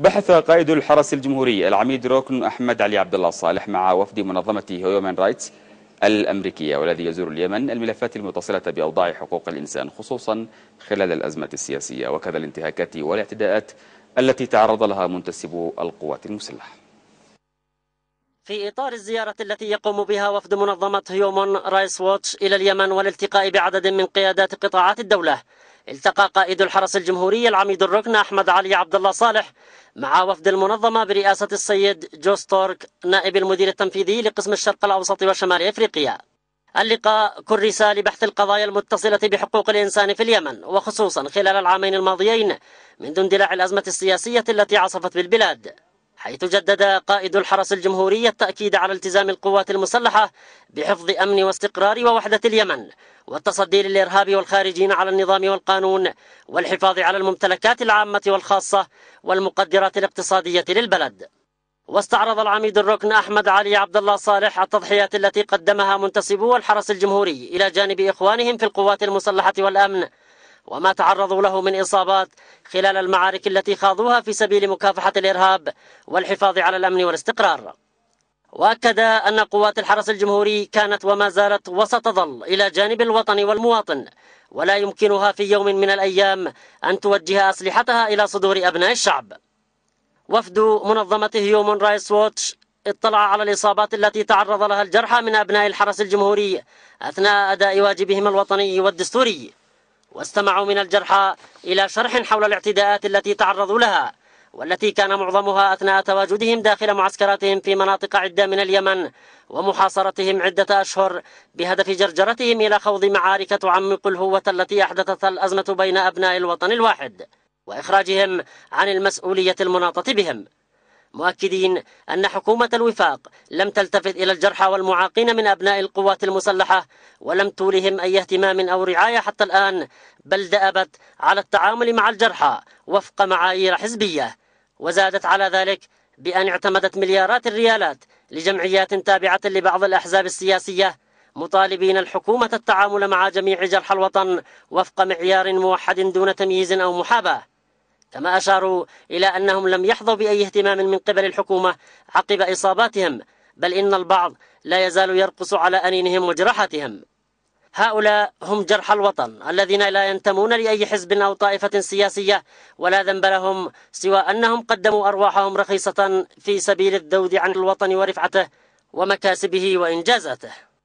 بحث قائد الحرس الجمهوري العميد ركن أحمد علي عبد الله صالح مع وفد منظمة هيومن رايتس الأمريكية والذي يزور اليمن الملفات المتصلة بأوضاع حقوق الإنسان خصوصا خلال الأزمة السياسية وكذا الانتهاكات والاعتداءات التي تعرض لها منتسبو القوات المسلحة في إطار الزيارة التي يقوم بها وفد منظمة هيومون رايس ووتش إلى اليمن والالتقاء بعدد من قيادات قطاعات الدولة التقى قائد الحرس الجمهوري العميد الركن أحمد علي عبد الله صالح مع وفد المنظمة برئاسة السيد جوس تورك نائب المدير التنفيذي لقسم الشرق الأوسط وشمال إفريقيا اللقاء كرس لبحث القضايا المتصلة بحقوق الإنسان في اليمن وخصوصا خلال العامين الماضيين من اندلاع الأزمة السياسية التي عصفت بالبلاد حيث جدد قائد الحرس الجمهوري التأكيد على التزام القوات المسلحة بحفظ أمن واستقرار ووحدة اليمن والتصدي للإرهاب والخارجين على النظام والقانون والحفاظ على الممتلكات العامة والخاصة والمقدرات الاقتصادية للبلد واستعرض العميد الركن أحمد علي عبد الله صالح التضحيات التي قدمها منتسبو الحرس الجمهوري إلى جانب إخوانهم في القوات المسلحة والأمن وما تعرضوا له من إصابات خلال المعارك التي خاضوها في سبيل مكافحة الإرهاب والحفاظ على الأمن والاستقرار وأكد أن قوات الحرس الجمهوري كانت وما زالت وستظل إلى جانب الوطن والمواطن ولا يمكنها في يوم من الأيام أن توجه أسلحتها إلى صدور أبناء الشعب وفد منظمة هيومن رايس ووتش اطلع على الإصابات التي تعرض لها الجرحى من أبناء الحرس الجمهوري أثناء أداء واجبهم الوطني والدستوري واستمعوا من الجرحى إلى شرح حول الاعتداءات التي تعرضوا لها والتي كان معظمها أثناء تواجدهم داخل معسكراتهم في مناطق عدة من اليمن ومحاصرتهم عدة أشهر بهدف جرجرتهم إلى خوض معارك تعمق الهوة التي أحدثت الأزمة بين أبناء الوطن الواحد وإخراجهم عن المسؤولية المناطة بهم مؤكدين أن حكومة الوفاق لم تلتفت إلى الجرحى والمعاقين من أبناء القوات المسلحة ولم تولهم أي اهتمام أو رعاية حتى الآن بل دأبت على التعامل مع الجرحى وفق معايير حزبية وزادت على ذلك بأن اعتمدت مليارات الريالات لجمعيات تابعة لبعض الأحزاب السياسية مطالبين الحكومة التعامل مع جميع جرحى الوطن وفق معيار موحد دون تمييز أو محاباة كما أشاروا إلى أنهم لم يحظوا بأي اهتمام من قبل الحكومة عقب إصاباتهم بل إن البعض لا يزال يرقص على أنينهم وجراحتهم هؤلاء هم جرحى الوطن الذين لا ينتمون لأي حزب أو طائفة سياسية ولا ذنب لهم سوى أنهم قدموا أرواحهم رخيصة في سبيل الذود عن الوطن ورفعته ومكاسبه وإنجازاته